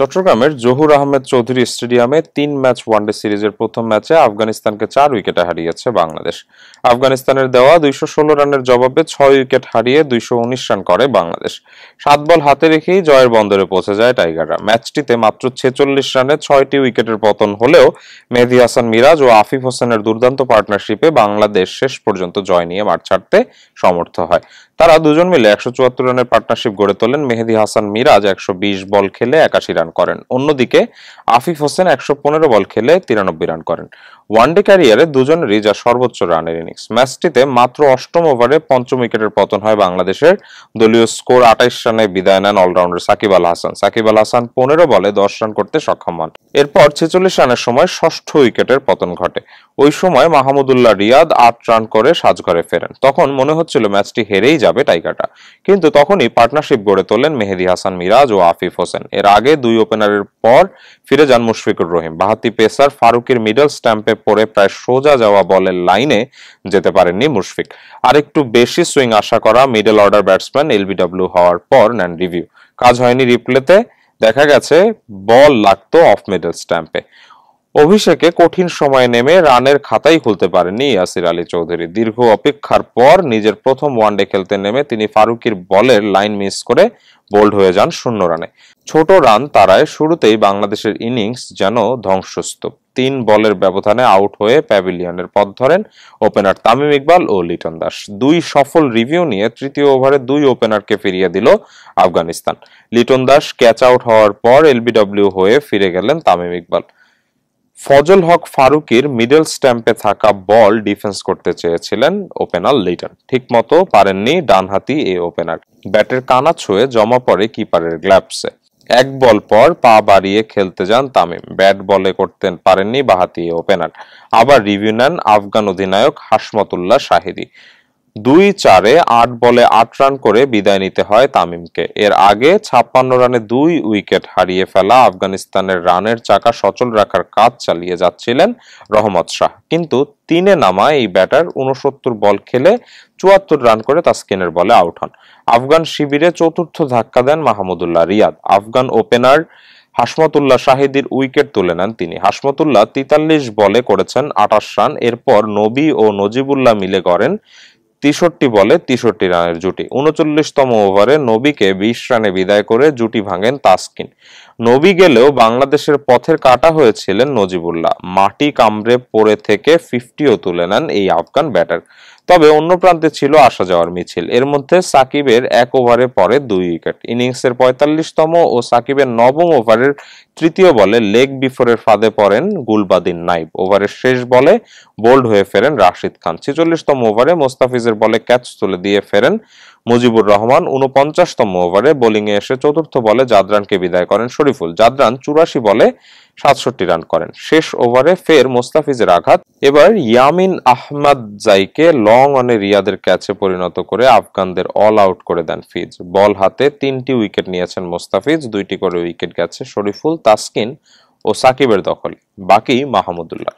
চট্টগ্রামের জহুর আহমেদ চৌধুরী স্টেডিয়ামে তিন ম্যাচ ওয়ানডে সিরিজের প্রথম ম্যাচে আফগানিস্তানকে চার উইকেটে হারিয়েছে বাংলাদেশ আফগানিস্তানের দেওয়া দুইশো ষোলো রানের জবাবে ছয় উইকেট হারিয়ে দুইশো উনিশ রান করে বাংলাদেশ সাত বল হাতে রেখেই জয়ের বন্দরে পৌঁছে যায় টাইগাররা ম্যাচটিতে মাত্র ছেচল্লিশ রানে ছয়টি উইকেটের পতন হলেও মেহদি হাসান মিরাজ ও আফিফ হোসেনের দুর্দান্ত পার্টনারশিপে বাংলাদেশ শেষ পর্যন্ত জয় নিয়ে মাঠ ছাড়তে সমর্থ হয় তারা দুজন মিলে একশো চুয়াত্তর রানের পার্টনারশিপ গড়ে তোলেন মেহেদি হাসান মিরাজ একশো বল খেলে একাশি রান করেন অন্যদিকে আফিফ হোসেন একশো পনেরো বল খেলে তিরানব্বই রান করেন ওয়ানডে ক্যারিয়ারে দুজনেরই যা সর্বোচ্চ রানের ইনিংস ম্যাচটিতে মাত্র অষ্টম ওভারে পঞ্চম উইকেটের পতন হয় বাংলাদেশের দলীয় স্কোর আঠাইশ রানে বিদায় নেন অলরাউন্ডার সাকিব আল হাসান সাকিব আল হাসান পনেরো বলে দশ রান করতে সক্ষম হন এরপর ছেচল্লিশ রানের সময় ষষ্ঠ উইকেটের পতন ঘটে ওই সময় মাহমুদুল্লাহ রিয়াদ আট রান করে সাজঘরে ফেরেন তখন মনে হচ্ছিল ম্যাচটি হেরেই যাবে যাবে টাইকাটা কিন্তু তখনই পার্টনারশিপ গড়ে তোলেন মেহেদি হাসান মিরাজ ও আফিফ হোসেন এর আগে দুই ওপেনারের পর ফিরে যান মুশফিকুর রহিম বাহাতি পেসার ফারুকের মিডল স্ট্যাম্পে পড়ে প্রায় সোজা যাওয়া বলের লাইনে যেতে পারেননি মুশফিক আর একটু বেশি সুইং আশা করা মিডল অর্ডার ব্যাটসম্যান এলবিডব্লিউ হওয়ার পর নেন রিভিউ কাজ হয়নি রিপ্লেতে দেখা গেছে বল লাগতো অফ মিডল স্ট্যাম্পে অভিষেকে কঠিন সময় নেমে রানের খাতাই খুলতে পারেননি ইয়াসির আলী চৌধুরী দীর্ঘ অপেক্ষার পর নিজের প্রথম ওয়ানডে খেলতে নেমে তিনি ফারুকির বলের লাইন মিস করে বোল্ড হয়ে যান শূন্য রানে ছোট রান তারায় শুরুতেই বাংলাদেশের ইনিংস যেন ধ্বংসস্তূপ তিন বলের ব্যবধানে আউট হয়ে প্যাভিলিয়নের পথ ধরেন ওপেনার তামিম ইকবাল ও লিটন দাস দুই সফল রিভিউ নিয়ে তৃতীয় ওভারে দুই ওপেনারকে ফিরিয়ে দিল আফগানিস্তান লিটন দাস ক্যাচ আউট হওয়ার পর এলবিডব্লিউ হয়ে ফিরে গেলেন তামিম ইকবাল ফজল হক ফারুকির মিডল স্ট্যাম্পে থাকা বল ডিফেন্স করতে চেয়েছিলেন ওপেনার লিটন মতো পারেননি ডানহাতি এই ওপেনার ব্যাটের কানা ছুঁয়ে জমা পড়ে কিপারের গ্লাভসে এক বল পর পা বাড়িয়ে খেলতে যান তামিম ব্যাট বলে করতে পারেননি বাহাতি ওপেনার আবার রিভিউ নেন আফগান অধিনায়ক হাসমতুল্লাহ শাহিদি দুই চারে আট বলে আট রান করে বিদায় নিতে হয় তামিমকে এর আগে ছাপ্পান্ন রানে দুই উইকেট হারিয়ে ফেলা আফগানিস্তানের রানের চাকা সচল রাখার কাজ চালিয়ে যাচ্ছিলেন রহমত শাহ কিন্তু তিনে নামায় এই ব্যাটার উনসত্তর বল খেলে চুয়াত্তর রান করে তাস্কিনের বলে আউট হন আফগান শিবিরে চতুর্থ ধাক্কা দেন মাহমুদুল্লাহ রিয়াদ আফগান ওপেনার হাসমতুল্লাহ শাহিদির উইকেট তুলে নেন তিনি হাসমতুল্লাহ তিতাল্লিশ বলে করেছেন আটাশ রান এরপর নবী ও নজিবুল্লাহ মিলে করেন তেষট্টি বলে তেষট্টি রানের জুটি উনচল্লিশতম ওভারে নবীকে বিশ রানে বিদায় করে জুটি ভাঙেন তাসকিন নবী গেলেও বাংলাদেশের পথের কাটা হয়েছিলেন নজিবুল্লাহ মাটি কামড়ে পড়ে থেকে ফিফটিও তুলে নেন এই আফগান ব্যাটার তবে অন্য প্রান্তে ছিল আসা যাওয়ার মিছিল এর মধ্যে সাকিবের এক ওভারে পরে দুই উইকেট ইনিংসের পঁয়তাল্লিশতম ও সাকিবের নবম ওভারের তৃতীয় বলে লেগ বিফোরের ফাঁদে পড়েন গুলবাদিন নাইব ওভারের শেষ বলে বোল্ড হয়ে ফেরেন রাশিদ খান ছেচল্লিশতম ওভারে মোস্তাফিজের বলে ক্যাচ তুলে দিয়ে ফেরেন মুজিবুর রহমান উনপঞ্চাশতম ওভারে বোলিংয়ে এসে চতুর্থ বলে জাদরানকে বিদায় করেন শরীফুল জাদরান চুরাশি বলে সাতষট্টি রান করেন শেষ ওভারে ফের মোস্তাফিজের আঘাত এবার ইয়ামিন আহমদ জাইকে লং অনে রিয়াদের ক্যাচে পরিণত করে আফগানদের অল আউট করে দেন ফিজ বল হাতে তিনটি উইকেট নিয়েছেন মোস্তাফিজ দুইটি করে উইকেট গেছে শরীফুল তাসকিন ও সাকিবের দখল বাকি মাহমুদুল্লাহ